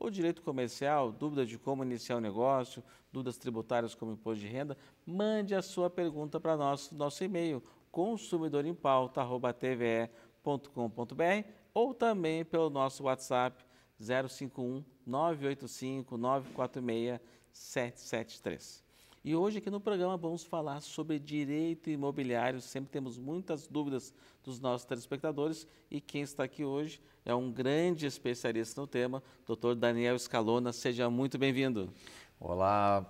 ou direito comercial, dúvidas de como iniciar o negócio, dúvidas tributárias como imposto de renda, mande a sua pergunta para nós, nosso e-mail consumidorimpauta.tve.com.br ou também pelo nosso WhatsApp 051 985 946 773. E hoje aqui no programa vamos falar sobre direito imobiliário. Sempre temos muitas dúvidas dos nossos telespectadores e quem está aqui hoje é um grande especialista no tema, Dr. Daniel Scalona. Seja muito bem-vindo. Olá,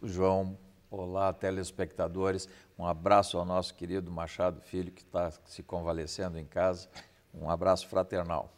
João. Olá, telespectadores. Um abraço ao nosso querido Machado Filho, que está se convalescendo em casa. Um abraço fraternal.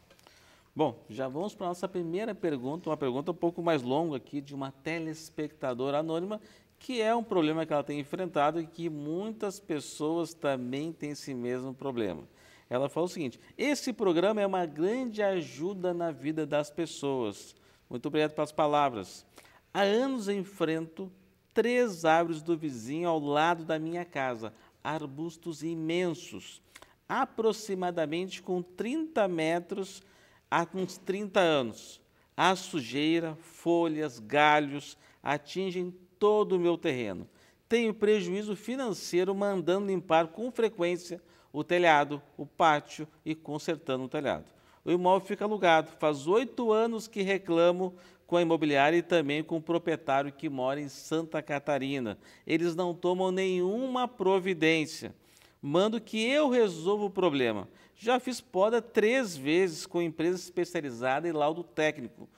Bom, já vamos para a nossa primeira pergunta, uma pergunta um pouco mais longa aqui, de uma telespectadora anônima que é um problema que ela tem enfrentado e que muitas pessoas também têm esse mesmo problema. Ela falou o seguinte: esse programa é uma grande ajuda na vida das pessoas. Muito obrigado pelas palavras. Há anos enfrento três árvores do vizinho ao lado da minha casa, arbustos imensos, aproximadamente com 30 metros há uns 30 anos. A sujeira, folhas, galhos atingem todo o meu terreno. Tenho prejuízo financeiro mandando limpar com frequência o telhado, o pátio e consertando o telhado. O imóvel fica alugado. Faz oito anos que reclamo com a imobiliária e também com o proprietário que mora em Santa Catarina. Eles não tomam nenhuma providência. Mando que eu resolva o problema. Já fiz poda três vezes com empresa especializada e laudo técnico.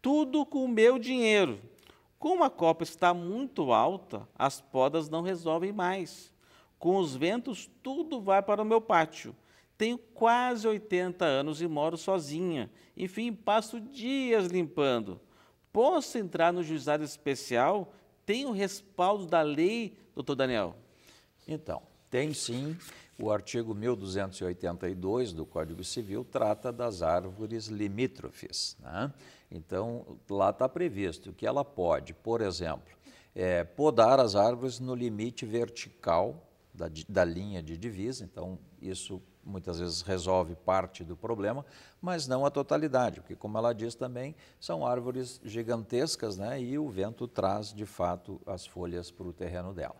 Tudo com o meu dinheiro. Como a copa está muito alta, as podas não resolvem mais. Com os ventos, tudo vai para o meu pátio. Tenho quase 80 anos e moro sozinha. Enfim, passo dias limpando. Posso entrar no juizado especial? Tenho respaldo da lei, doutor Daniel? Então, tem sim. O artigo 1282 do Código Civil trata das árvores limítrofes. Né? Então, lá está previsto que ela pode, por exemplo, é, podar as árvores no limite vertical da, da linha de divisa, então isso muitas vezes resolve parte do problema, mas não a totalidade, porque como ela diz também, são árvores gigantescas, né, e o vento traz de fato as folhas para o terreno dela.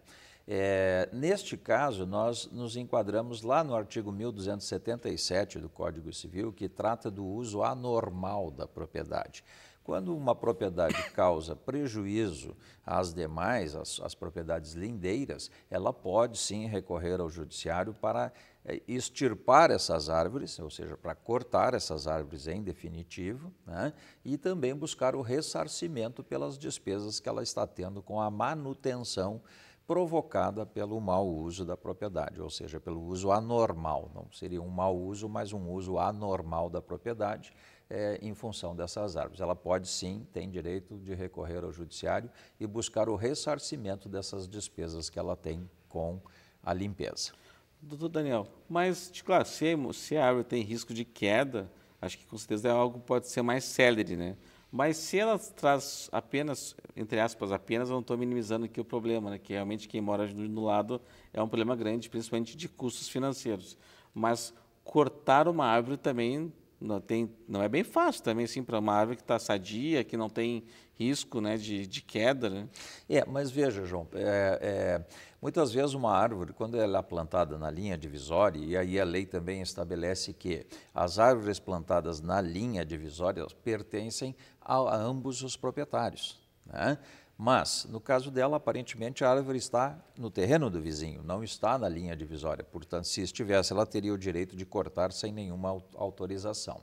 É, neste caso, nós nos enquadramos lá no artigo 1277 do Código Civil, que trata do uso anormal da propriedade. Quando uma propriedade causa prejuízo às demais, às, às propriedades lindeiras, ela pode sim recorrer ao judiciário para é, extirpar essas árvores, ou seja, para cortar essas árvores em definitivo, né? e também buscar o ressarcimento pelas despesas que ela está tendo com a manutenção provocada pelo mau uso da propriedade, ou seja, pelo uso anormal. Não seria um mau uso, mas um uso anormal da propriedade é, em função dessas árvores. Ela pode sim, tem direito de recorrer ao judiciário e buscar o ressarcimento dessas despesas que ela tem com a limpeza. Doutor Daniel, mas de claro, se a árvore tem risco de queda, acho que com certeza é algo que pode ser mais célere, né? Mas se ela traz apenas, entre aspas, apenas, eu não estou minimizando aqui o problema, né? que realmente quem mora no lado é um problema grande, principalmente de custos financeiros. Mas cortar uma árvore também não, tem, não é bem fácil também, assim, para uma árvore que está sadia, que não tem risco né, de, de queda. Né? É, mas veja, João, é, é, muitas vezes uma árvore, quando ela é plantada na linha divisória, e aí a lei também estabelece que as árvores plantadas na linha divisória pertencem a, a ambos os proprietários. Né? Mas, no caso dela, aparentemente a árvore está no terreno do vizinho, não está na linha divisória. Portanto, se estivesse, ela teria o direito de cortar sem nenhuma autorização.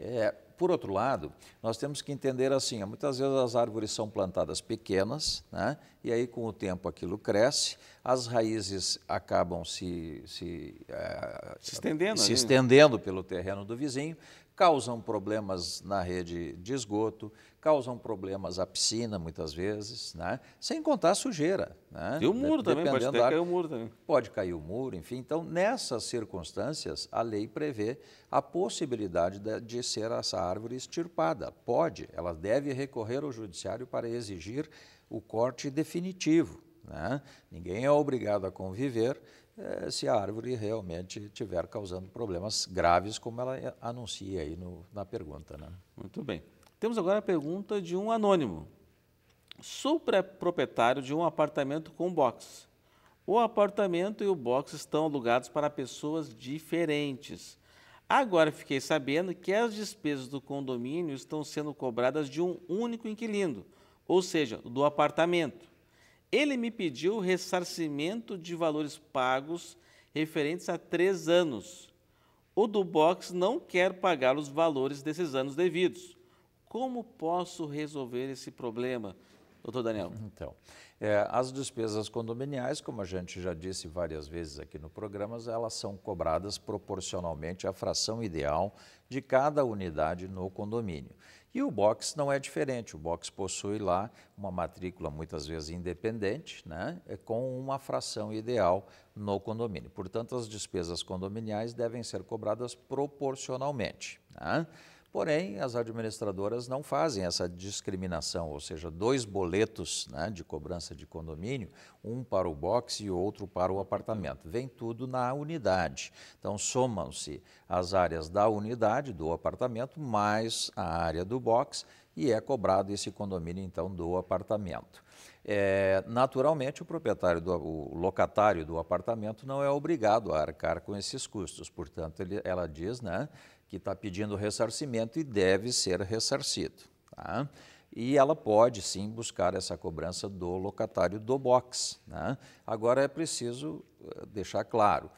É, por outro lado, nós temos que entender assim: muitas vezes as árvores são plantadas pequenas, né, e aí com o tempo aquilo cresce, as raízes acabam se, se, é, se estendendo, se né? estendendo pelo terreno do vizinho, causam problemas na rede de esgoto, causam problemas à piscina muitas vezes, né? sem contar a sujeira. Né? E o muro também, pode cair o muro também. Pode cair o muro, enfim. Então, nessas circunstâncias, a lei prevê a possibilidade de, de ser essa árvore extirpada. Pode, ela deve recorrer ao judiciário para exigir o corte definitivo. Né? Ninguém é obrigado a conviver eh, se a árvore realmente estiver causando problemas graves, como ela eh, anuncia aí no, na pergunta. Né? Muito bem. Temos agora a pergunta de um anônimo. Sou proprietário de um apartamento com box. O apartamento e o box estão alugados para pessoas diferentes. Agora fiquei sabendo que as despesas do condomínio estão sendo cobradas de um único inquilino, ou seja, do apartamento. Ele me pediu ressarcimento de valores pagos referentes a três anos. O do box não quer pagar os valores desses anos devidos como posso resolver esse problema, doutor Daniel? Então, é, as despesas condominiais, como a gente já disse várias vezes aqui no programa, elas são cobradas proporcionalmente à fração ideal de cada unidade no condomínio. E o box não é diferente. O box possui lá uma matrícula muitas vezes independente, né, é com uma fração ideal no condomínio. Portanto, as despesas condominiais devem ser cobradas proporcionalmente. Né? Porém, as administradoras não fazem essa discriminação, ou seja, dois boletos né, de cobrança de condomínio, um para o box e outro para o apartamento. Vem tudo na unidade. Então, somam-se as áreas da unidade, do apartamento, mais a área do box e é cobrado esse condomínio, então, do apartamento. É, naturalmente, o proprietário, do, o locatário do apartamento não é obrigado a arcar com esses custos. Portanto, ele, ela diz né, que está pedindo ressarcimento e deve ser ressarcido. Tá? E ela pode sim buscar essa cobrança do locatário do box. Né? Agora é preciso eh, deixar claro,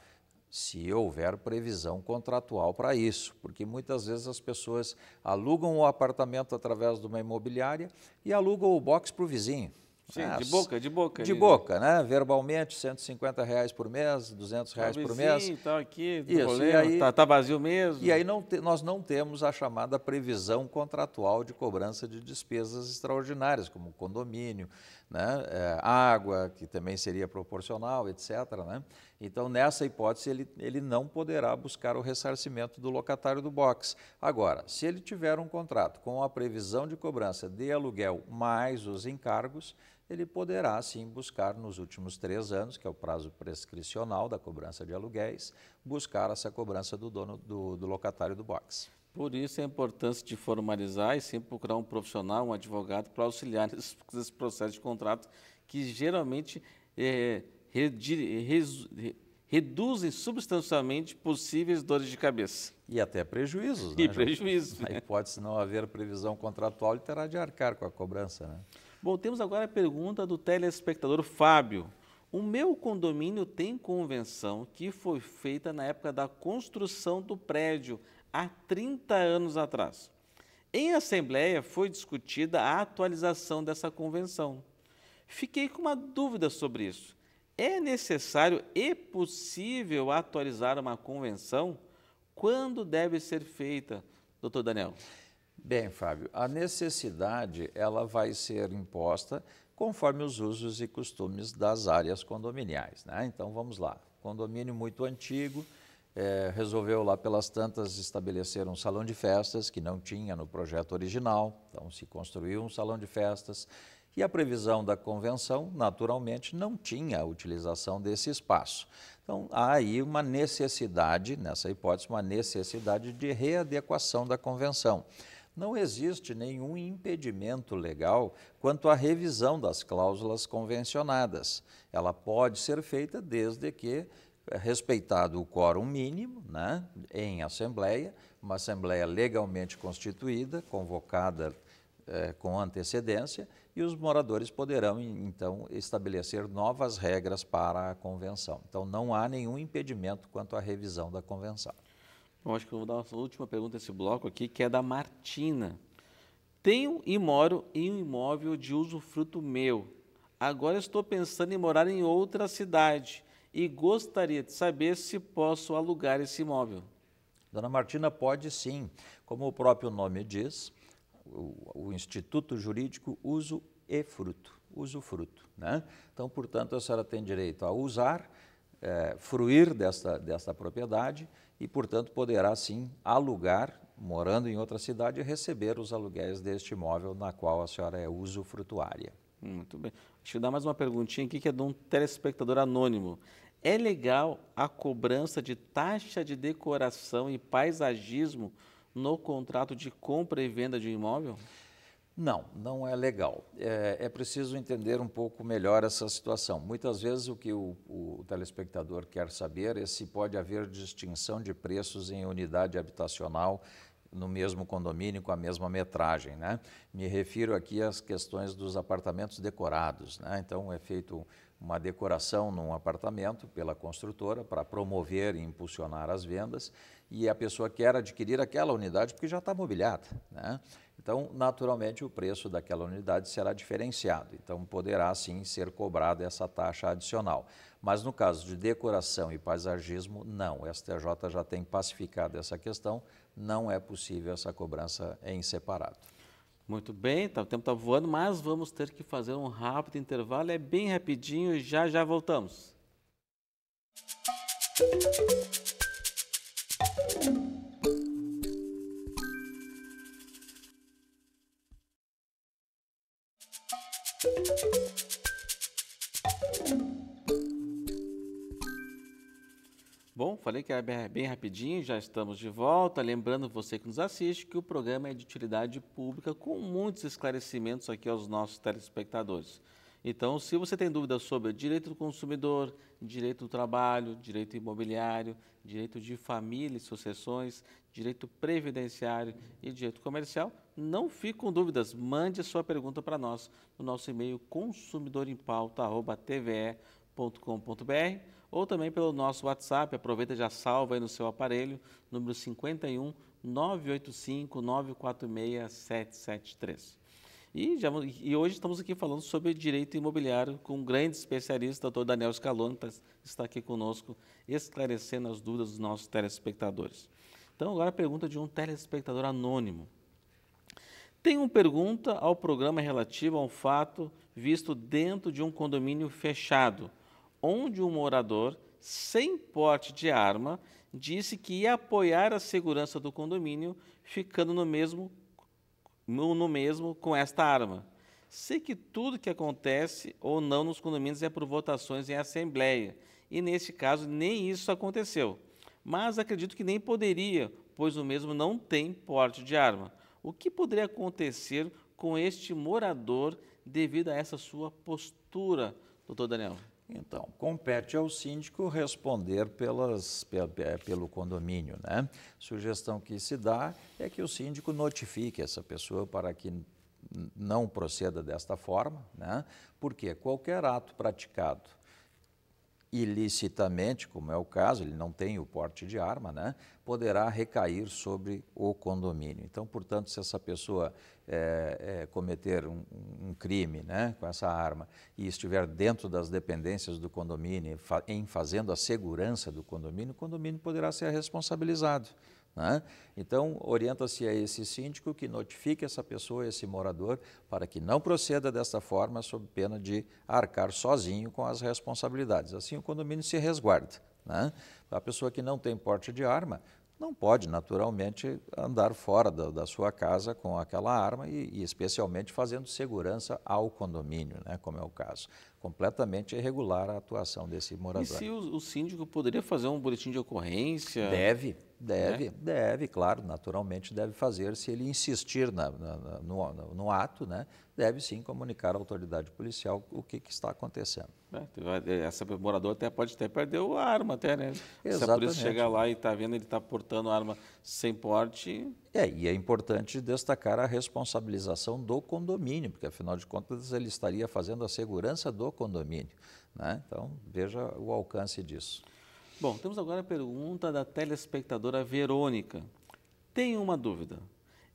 se houver previsão contratual para isso, porque muitas vezes as pessoas alugam o apartamento através de uma imobiliária e alugam o box para o vizinho. Sim, ah, de boca, de boca. De ali, né? boca, né? né? Verbalmente, 150 reais por mês, 200 reais por assim, mês. Sim, tá então aqui, Isso, problema, aí, tá, tá, vazio mesmo. E aí não te, nós não temos a chamada previsão contratual de cobrança de despesas extraordinárias, como condomínio, né? É, água, que também seria proporcional, etc. Né? Então, nessa hipótese, ele, ele não poderá buscar o ressarcimento do locatário do box. Agora, se ele tiver um contrato com a previsão de cobrança de aluguel mais os encargos, ele poderá sim buscar nos últimos três anos, que é o prazo prescricional da cobrança de aluguéis, buscar essa cobrança do dono do, do locatário do box. Por isso a é importância de formalizar e sempre procurar um profissional, um advogado, para auxiliar nesse, processo de contrato, que geralmente é, res, reduzem substancialmente possíveis dores de cabeça. E até prejuízos, né? E prejuízos. Né? A hipótese de não haver previsão contratual, ele terá de arcar com a cobrança, né? Bom, temos agora a pergunta do telespectador Fábio. O meu condomínio tem convenção que foi feita na época da construção do prédio, há 30 anos atrás. Em assembleia foi discutida a atualização dessa convenção. Fiquei com uma dúvida sobre isso. É necessário e possível atualizar uma convenção? Quando deve ser feita, doutor Daniel? Bem, Fábio, a necessidade ela vai ser imposta conforme os usos e costumes das áreas condominiais. Né? Então vamos lá, condomínio muito antigo, é, resolveu lá pelas tantas estabelecer um salão de festas que não tinha no projeto original, então se construiu um salão de festas e a previsão da convenção, naturalmente, não tinha a utilização desse espaço. Então há aí uma necessidade, nessa hipótese, uma necessidade de readequação da convenção não existe nenhum impedimento legal quanto à revisão das cláusulas convencionadas. Ela pode ser feita desde que eh, respeitado o quórum mínimo né, em assembleia, uma assembleia legalmente constituída, convocada eh, com antecedência, e os moradores poderão, então, estabelecer novas regras para a convenção. Então, não há nenhum impedimento quanto à revisão da convenção. Bom, acho que eu vou dar uma última pergunta esse bloco aqui, que é da Martina. Tenho e moro em um imóvel de usufruto meu. Agora estou pensando em morar em outra cidade e gostaria de saber se posso alugar esse imóvel. Dona Martina, pode sim. Como o próprio nome diz, o, o Instituto Jurídico Uso e Fruto, fruto, Né? Então, portanto, a senhora tem direito a usar, é, fruir desta, desta propriedade e, portanto, poderá sim alugar, morando em outra cidade, receber os aluguéis deste imóvel na qual a senhora é usufrutuária. Muito bem. Deixa eu dar mais uma perguntinha aqui que é de um telespectador anônimo. É legal a cobrança de taxa de decoração e paisagismo no contrato de compra e venda de um imóvel? Não, não é legal. É, é, preciso entender um pouco melhor essa situação. Muitas vezes o que o, o, telespectador quer saber é se pode haver distinção de preços em unidade habitacional no mesmo condomínio com a mesma metragem, né? Me refiro aqui às questões dos apartamentos decorados, né? Então é feito uma decoração num apartamento pela construtora para promover e impulsionar as vendas e a pessoa quer adquirir aquela unidade porque já está mobiliada, né? Então, naturalmente, o preço daquela unidade será diferenciado, então poderá sim ser cobrada essa taxa adicional. Mas no caso de decoração e paisagismo, não. O STJ já tem pacificado essa questão, não é possível essa cobrança em separado. Muito bem, tá, o tempo está voando, mas vamos ter que fazer um rápido intervalo, é bem rapidinho, e já já voltamos. Música falei que é bem rapidinho, já estamos de volta. Lembrando você que nos assiste que o programa é de utilidade pública com muitos esclarecimentos aqui aos nossos telespectadores. Então, se você tem dúvidas sobre direito do consumidor, direito do trabalho, direito imobiliário, direito de família e sucessões, direito previdenciário e direito comercial, não fique com dúvidas. Mande sua pergunta para nós no nosso e-mail consumidorimpauta.tve.com.br ou também pelo nosso WhatsApp. Aproveita e já salva aí no seu aparelho, número 51 985 946 773. E, já, e hoje estamos aqui falando sobre direito imobiliário com um grande especialista, o doutor Daniel Scaloni, que tá, está aqui conosco, esclarecendo as dúvidas dos nossos telespectadores. Então, agora a pergunta de um telespectador anônimo. Tem uma pergunta ao programa relativo a um fato visto dentro de um condomínio fechado onde um morador sem porte de arma disse que ia apoiar a segurança do condomínio, ficando no mesmo no mesmo com esta arma. Sei que tudo que acontece ou não nos condomínios é por votações em assembleia, e nesse caso nem isso aconteceu. Mas acredito que nem poderia, pois o mesmo não tem porte de arma. O que poderia acontecer com este morador devido a essa sua postura, doutor Daniel? Então, compete ao síndico responder pelas, pelo condomínio. Né? Sugestão que se dá é que o síndico notifique essa pessoa para que não proceda desta forma, né? porque qualquer ato praticado ilicitamente, como é o caso, ele não tem o porte de arma, né, poderá recair sobre o condomínio. Então, portanto, se essa pessoa é, é, cometer um, um, crime né, com essa arma e estiver dentro das dependências do condomínio, fa em fazendo a segurança do condomínio, o condomínio poderá ser responsabilizado. Né? Então, orienta-se a esse síndico que notifique essa pessoa, esse morador, para que não proceda desta forma, sob pena de arcar sozinho com as responsabilidades. Assim, o condomínio se resguarda. Né? A pessoa que não tem porte de arma não pode, naturalmente, andar fora da, da sua casa com aquela arma e, e especialmente, fazendo segurança ao condomínio, né? como é o caso. Completamente irregular a atuação desse morador. E se o, o síndico poderia fazer um boletim de ocorrência? Deve Deve, né? deve, claro, naturalmente deve fazer. Se ele insistir na, na, no, no, no, ato, né, deve sim comunicar à autoridade policial o que, que está acontecendo. É, é essa morador até pode até perder a arma, até, né? Exatamente. Se a polícia chegar lá e está vendo ele está portando arma sem porte. É, e é importante destacar a responsabilização do condomínio, porque afinal de contas ele estaria fazendo a segurança do condomínio. Né? Então, veja o alcance disso. Bom, temos agora a pergunta da telespectadora Verônica. Tenho uma dúvida.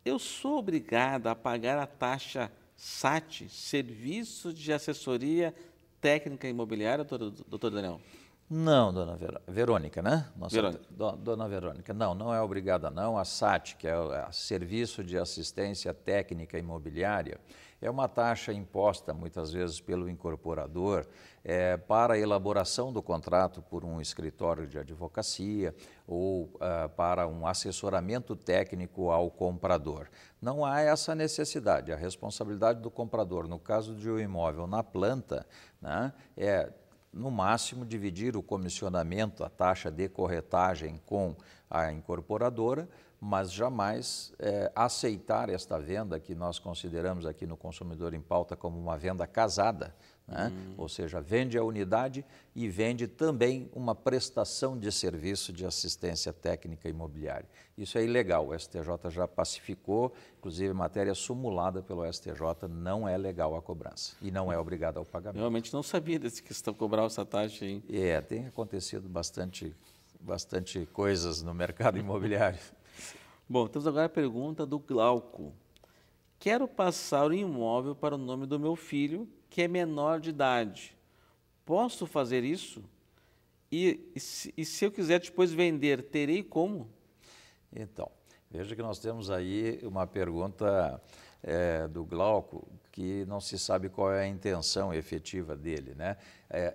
Eu sou obrigada a pagar a taxa SAT, Serviço de Assessoria Técnica Imobiliária, doutor, doutor Daniel? Não, dona Ver... Verônica, né? Nossa, Verônica. Dona Verônica, não, não é obrigada não. A SAT, que é o é, Serviço de Assistência Técnica Imobiliária, é uma taxa imposta muitas vezes pelo incorporador é, para a elaboração do contrato por um escritório de advocacia ou uh, para um assessoramento técnico ao comprador. Não há essa necessidade. A responsabilidade do comprador, no caso de um imóvel na planta, né, é no máximo, dividir o comissionamento, a taxa de corretagem com a incorporadora, mas jamais é, aceitar esta venda que nós consideramos aqui no Consumidor em Pauta como uma venda casada, né? Hum. Ou seja, vende a unidade e vende também uma prestação de serviço de assistência técnica imobiliária. Isso é ilegal, o STJ já pacificou, inclusive matéria é sumulada pelo STJ, não é legal a cobrança e não é obrigado ao pagamento. realmente não sabia que questão, cobrar essa taxa. Hein? É, tem acontecido bastante, bastante coisas no mercado imobiliário. Bom, temos agora a pergunta do Glauco. Quero passar o imóvel para o nome do meu filho que é menor de idade. Posso fazer isso? E, e, se, e se eu quiser depois vender, terei como? Então, veja que nós temos aí uma pergunta é, do Glauco que não se sabe qual é a intenção efetiva dele. Né? É,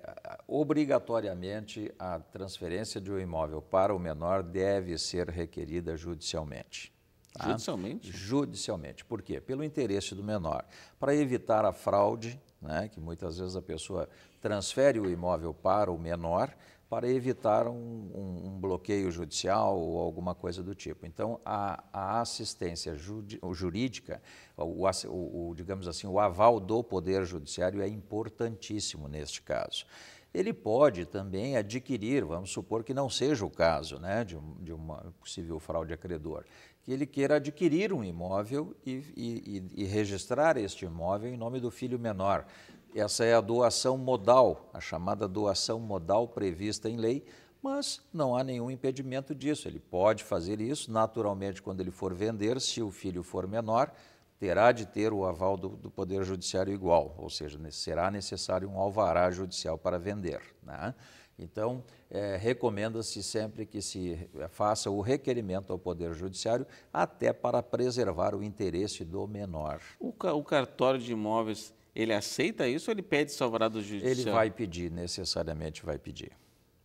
obrigatoriamente, a transferência de um imóvel para o menor deve ser requerida judicialmente. Tá? Judicialmente? Judicialmente. Por quê? Pelo interesse do menor. Para evitar a fraude, né? que muitas vezes a pessoa transfere o imóvel para o menor para evitar um, um, um bloqueio judicial ou alguma coisa do tipo. Então, a, a assistência jurídica, o, o, o, digamos assim, o aval do Poder Judiciário é importantíssimo neste caso ele pode também adquirir, vamos supor que não seja o caso né, de, um, de uma possível fraude a credor, que ele queira adquirir um imóvel e, e, e registrar este imóvel em nome do filho menor. Essa é a doação modal, a chamada doação modal prevista em lei, mas não há nenhum impedimento disso. Ele pode fazer isso naturalmente quando ele for vender, se o filho for menor, terá de ter o aval do, do Poder Judiciário igual, ou seja, será necessário um alvará judicial para vender. Né? Então, é, recomenda-se sempre que se é, faça o requerimento ao Poder Judiciário, até para preservar o interesse do menor. O, ca o cartório de imóveis, ele aceita isso ou ele pede salvará do judiciário? Ele vai pedir, necessariamente vai pedir.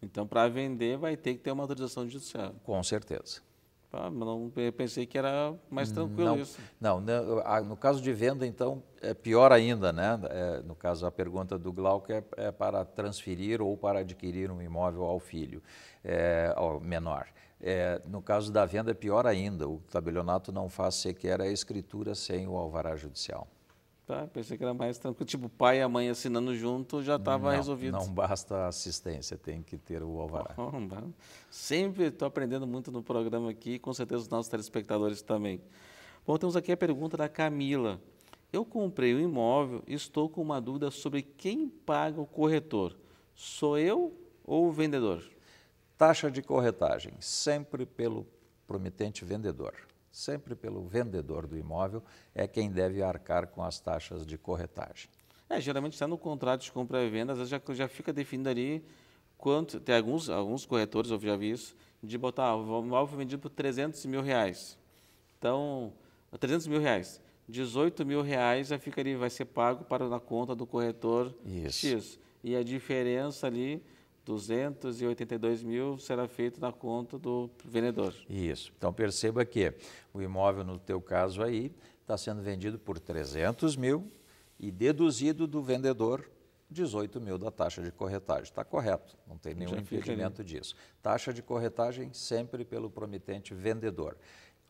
Então, para vender, vai ter que ter uma autorização judicial. Com certeza. Ah, não, pensei que era mais tranquilo não, isso. Não, né, no, caso de venda, então, é pior ainda, né? É, no caso, a pergunta do Glauco é, é, para transferir ou para adquirir um imóvel ao filho, é, ao menor. É, no caso da venda, é pior ainda. O tabelionato não faz sequer a escritura sem o alvará judicial. Tá, pensei que era mais tranquilo. Tipo, pai e a mãe assinando junto, já estava resolvido. Não basta assistência, tem que ter o alvará. Oh, Sempre estou aprendendo muito no programa aqui, com certeza os nossos telespectadores também. Bom, temos aqui a pergunta da Camila. Eu comprei o um imóvel e estou com uma dúvida sobre quem paga o corretor. Sou eu ou o vendedor? Taxa de corretagem, sempre pelo prometente vendedor sempre pelo vendedor do imóvel, é quem deve arcar com as taxas de corretagem. É, geralmente está no contrato de compra e venda, às vezes já, já fica definido ali quanto. Tem alguns, alguns corretores, eu já vi isso, de botar, ah, o imóvel foi vendido por 300 mil reais. Então, 300 mil reais. 18 mil reais já fica ali, vai ser pago para na conta do corretor Isso. X. E a diferença ali 282 mil será feito na conta do vendedor. Isso. Então perceba que o imóvel, no teu caso aí, está sendo vendido por 300 mil e deduzido do vendedor 18 mil da taxa de corretagem. Está correto, não tem nenhum impedimento disso. Taxa de corretagem sempre pelo promitente vendedor.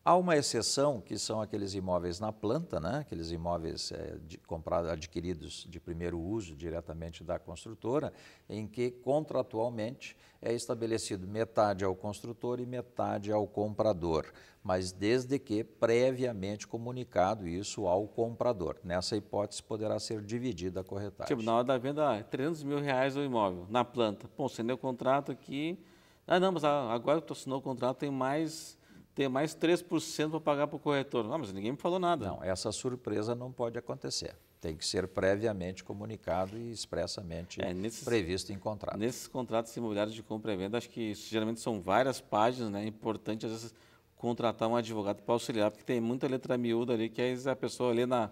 Há uma exceção, que são aqueles imóveis na planta, né? aqueles imóveis é, de, comprado, adquiridos de primeiro uso diretamente da construtora, em que contratualmente é estabelecido metade ao construtor e metade ao comprador, mas desde que previamente comunicado isso ao comprador. Nessa hipótese, poderá ser dividida a corretagem. Tipo, na hora da venda, 300 mil reais o imóvel, na planta. Pô, você deu o contrato aqui... Ah, não, mas agora que tu assinou o contrato, tem mais ter mais 3% para pagar para o corretor. Não, mas ninguém me falou nada. Não, essa surpresa não pode acontecer. Tem que ser previamente comunicado e expressamente é, nesses, previsto em contrato. Nesses contratos imobiliários de compra e venda, acho que isso, geralmente são várias páginas, né? É importante, às vezes, contratar um advogado para auxiliar, porque tem muita letra miúda ali que a pessoa lê na,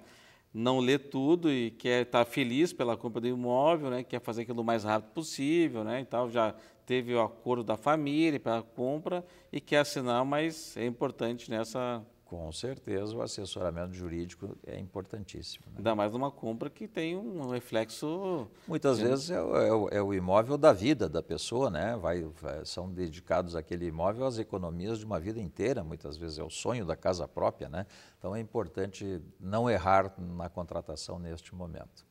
não lê tudo e quer estar tá feliz pela compra do imóvel, né? quer fazer aquilo o mais rápido possível né? e tal, já teve o acordo da família para a compra e quer assinar, mas é importante nessa. Com certeza, o assessoramento jurídico é importantíssimo. Né? Ainda mais numa compra que tem um reflexo. Muitas vezes é, é o, é, o, imóvel da vida da pessoa, né? Vai, vai, são dedicados aquele imóvel às economias de uma vida inteira, muitas vezes é o sonho da casa própria, né? Então é importante não errar na contratação neste momento.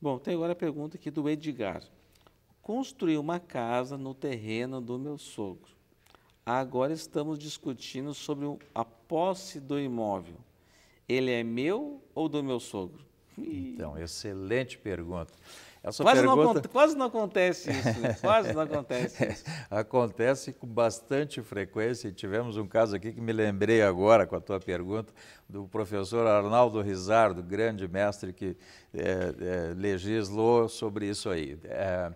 Bom, tem agora a pergunta aqui do Edgar construí uma casa no terreno do meu sogro. Agora estamos discutindo sobre a posse do imóvel. Ele é meu ou do meu sogro? Então, excelente pergunta. Essa quase, pergunta... não, quase não acontece isso, né? quase não acontece isso. acontece com bastante frequência, tivemos um caso aqui que me lembrei agora com a tua pergunta, do professor Arnaldo Rizardo, grande mestre que é, é, legislou sobre isso aí. É,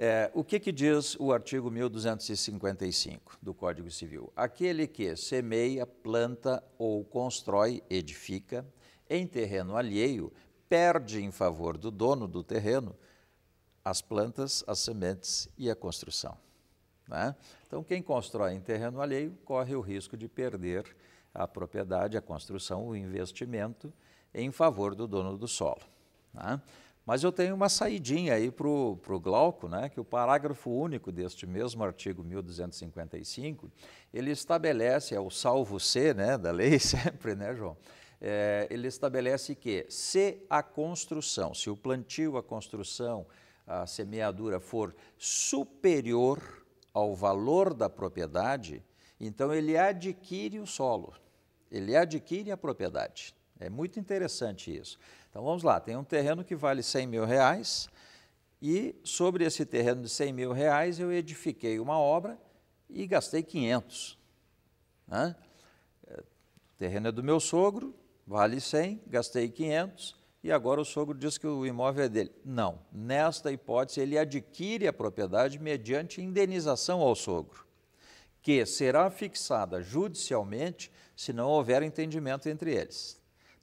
é, o que, que diz o artigo 1255 do Código Civil? Aquele que semeia, planta ou constrói, edifica, em terreno alheio, perde em favor do dono do terreno as plantas, as sementes e a construção. Né? Então, quem constrói em terreno alheio corre o risco de perder a propriedade, a construção, o investimento em favor do dono do solo. Né? Mas eu tenho uma saidinha aí para o Glauco, né, que o parágrafo único deste mesmo artigo 1255, ele estabelece, é o salvo C né, da lei sempre, né, João? É, ele estabelece que se a construção, se o plantio, a construção, a semeadura for superior ao valor da propriedade, então ele adquire o solo, ele adquire a propriedade. É muito interessante isso. Então vamos lá, tem um terreno que vale 100 mil reais e sobre esse terreno de 100 mil reais eu edifiquei uma obra e gastei 500. Né? O é, terreno é do meu sogro, vale 100, gastei 500 e agora o sogro diz que o imóvel é dele. Não, nesta hipótese ele adquire a propriedade mediante indenização ao sogro, que será fixada judicialmente se não houver entendimento entre eles.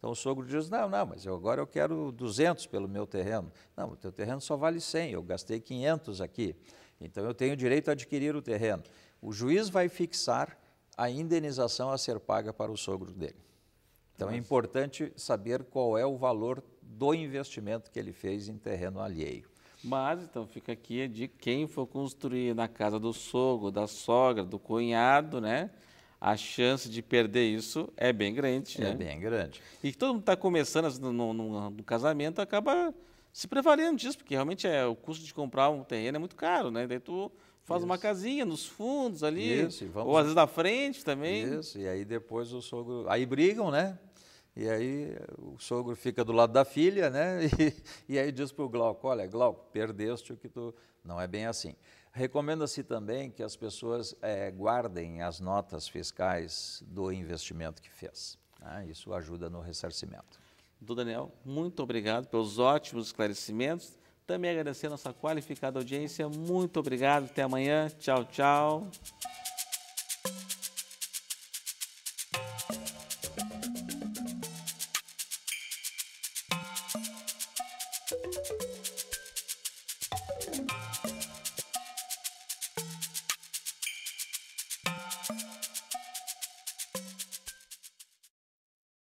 Então o sogro diz: Não, não, mas eu agora eu quero 200 pelo meu terreno. Não, o teu terreno só vale 100, eu gastei 500 aqui. Então eu tenho direito a adquirir o terreno. O juiz vai fixar a indenização a ser paga para o sogro dele. Então Nossa. é importante saber qual é o valor do investimento que ele fez em terreno alheio. Mas então fica aqui de quem for construir na casa do sogro, da sogra, do cunhado, né? a chance de perder isso é bem grande. É né? bem grande. E todo mundo está começando assim, no, no, no, casamento acaba se prevalendo disso, porque realmente é o custo de comprar um terreno é muito caro, né? Daí tu faz isso. uma casinha nos fundos ali, isso, vamos... ou às vezes na frente também. Isso, e aí depois o sogro... Aí brigam, né? E aí o sogro fica do lado da filha, né? E, e aí diz para o Glauco, olha, Glauco, perdeste o que tu... Não é bem assim. Recomenda-se também que as pessoas é, guardem as notas fiscais do investimento que fez. Né? Isso ajuda no ressarcimento. Doutor Daniel, muito obrigado pelos ótimos esclarecimentos. Também agradecer a nossa qualificada audiência. Muito obrigado. Até amanhã. Tchau, tchau.